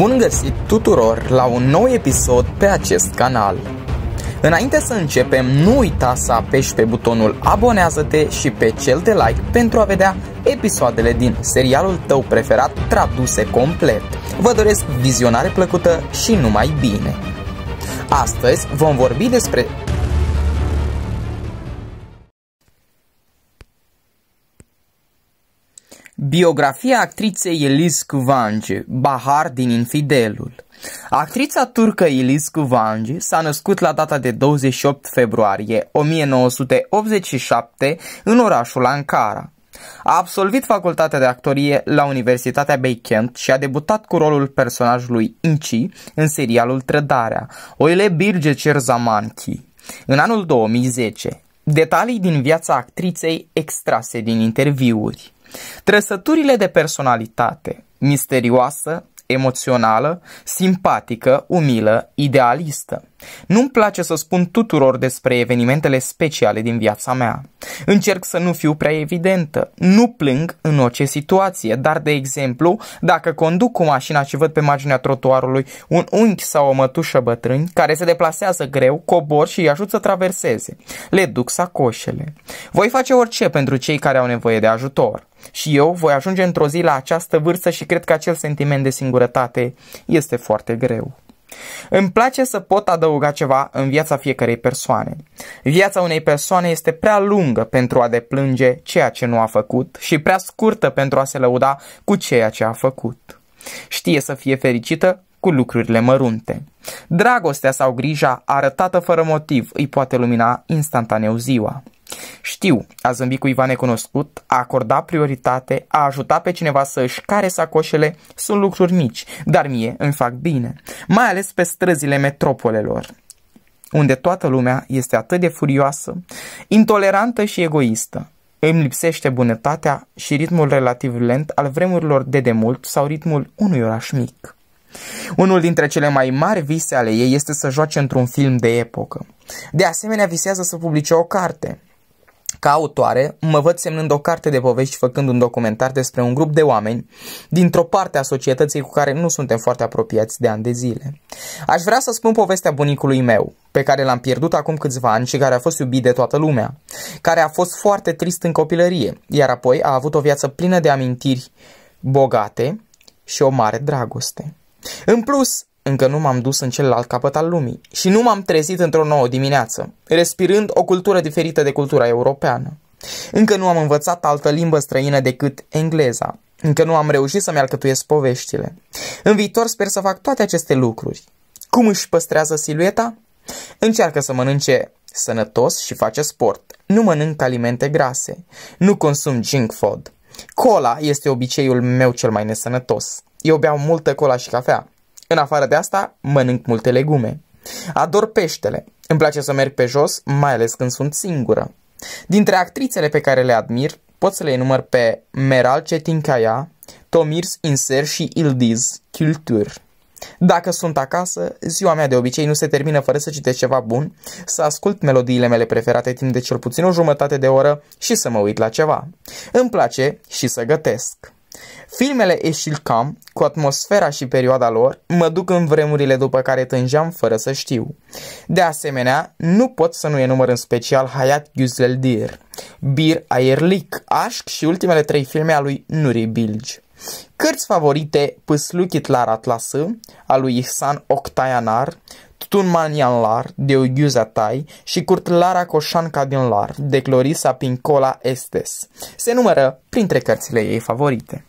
Bun găsit tuturor la un nou episod pe acest canal. Înainte să începem, nu uita să apeși pe butonul abonează-te și pe cel de like pentru a vedea episoadele din serialul tău preferat traduse complet. Vă doresc vizionare plăcută și numai bine! Astăzi vom vorbi despre Biografia actriței Elis Kıvancı, Bahar din Infidelul Actrița turcă Elis Kıvancı s-a născut la data de 28 februarie 1987 în orașul Ankara. A absolvit facultatea de actorie la Universitatea Beykent și a debutat cu rolul personajului Inci în serialul Trădarea, Oile Birge Cerzamanchi. În anul 2010, detalii din viața actriței extrase din interviuri. Trăsăturile de personalitate, misterioasă, emoțională, simpatică, umilă, idealistă. Nu-mi place să spun tuturor despre evenimentele speciale din viața mea. Încerc să nu fiu prea evidentă. Nu plâng în orice situație, dar, de exemplu, dacă conduc cu mașina și văd pe marginea trotuarului un unchi sau o mătușă bătrâni care se deplasează greu, cobor și îi ajut să traverseze. Le duc sacoșele. Voi face orice pentru cei care au nevoie de ajutor. Și eu voi ajunge într-o zi la această vârstă și cred că acel sentiment de singurătate este foarte greu. Îmi place să pot adăuga ceva în viața fiecarei persoane. Viața unei persoane este prea lungă pentru a deplânge ceea ce nu a făcut și prea scurtă pentru a se lăuda cu ceea ce a făcut. Știe să fie fericită cu lucrurile mărunte. Dragostea sau grija arătată fără motiv îi poate lumina instantaneu ziua. Știu, a zâmbit cuiva necunoscut, a acorda prioritate, a ajuta pe cineva să își care sacoșele, sunt lucruri mici, dar mie îmi fac bine, mai ales pe străzile metropolelor unde toată lumea este atât de furioasă, intolerantă și egoistă. Îmi lipsește bunătatea și ritmul relativ lent al vremurilor de demult sau ritmul unui oraș mic. Unul dintre cele mai mari vise ale ei este să joace într-un film de epocă. De asemenea, visează să publice o carte. Ca autoare, mă văd semnând o carte de povești făcând un documentar despre un grup de oameni dintr-o parte a societății cu care nu suntem foarte apropiați de ani de zile. Aș vrea să spun povestea bunicului meu, pe care l-am pierdut acum câțiva ani și care a fost iubit de toată lumea, care a fost foarte trist în copilărie, iar apoi a avut o viață plină de amintiri bogate și o mare dragoste. În plus, încă nu m-am dus în celălalt capăt al lumii și nu m-am trezit într-o nouă dimineață, respirând o cultură diferită de cultura europeană. Încă nu am învățat altă limbă străină decât engleza. Încă nu am reușit să-mi alcătuiesc poveștile. În viitor sper să fac toate aceste lucruri. Cum își păstrează silueta? Încearcă să mănânce sănătos și face sport. Nu mănânc alimente grase. Nu consum junk food. Cola este obiceiul meu cel mai nesănătos. Eu beau multă cola și cafea. În afară de asta, mănânc multe legume. Ador peștele. Îmi place să merg pe jos, mai ales când sunt singură. Dintre actrițele pe care le admir, pot să le enumăr pe Meral Cetincaia, Tomirs Inser și Ildiz Kultur. Dacă sunt acasă, ziua mea de obicei nu se termină fără să citesc ceva bun, să ascult melodiile mele preferate timp de cel puțin o jumătate de oră și să mă uit la ceva. Îmi place și să gătesc. Filmele Cam, cu atmosfera și perioada lor, mă duc în vremurile după care tângeam fără să știu. De asemenea, nu pot să nu enumăr în special Hayat Güzeldir, Bir Aerlik, Ashk și ultimele trei filme a lui Nuri Bilge. Cărți favorite Pâslukit la Atlasă, a lui Ihsan Octayanar, Tunmanian Lar, de Ugyuza Tai și Curtlara Coșanca din Lar, de Clorisa Pincola Estes. Se numără printre cărțile ei favorite.